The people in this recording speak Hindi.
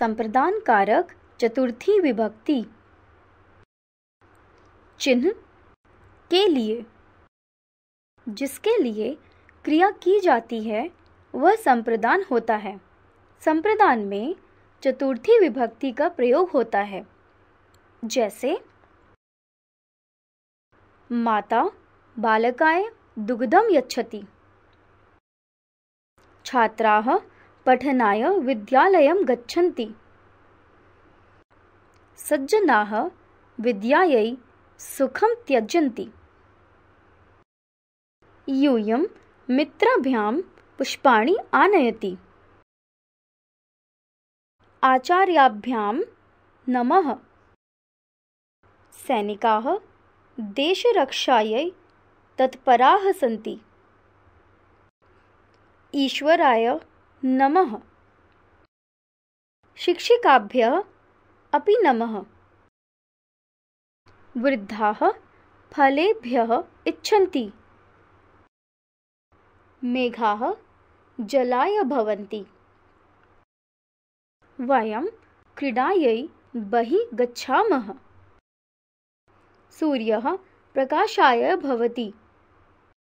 संप्रदान कारक चतुर्थी विभक्ति चिन्ह के लिए जिसके लिए क्रिया की जाती है वह संप्रदान होता है संप्रदान में चतुर्थी विभक्ति का प्रयोग होता है जैसे माता बालकाय दुग्धम यछति छात्रा पठनाय विद्यालयं गच्छन्ति सज्जनाः विद्यायै सुखं त्यजन्ति यूयं मित्राभ्यां पुष्पाणि आनयति आचार्याभ्यां नमः सैनिकाः देशरक्षायै तत्पराः सन्ति ईश्वराय नमः शिक्षिकाभ्यः अपि नमः वृद्धाः फलेभ्यः इच्छन्ति मेघाः जलाय भवन्ति वयं क्रीडायै बहिः गच्छामः सूर्यः प्रकाशाय भवति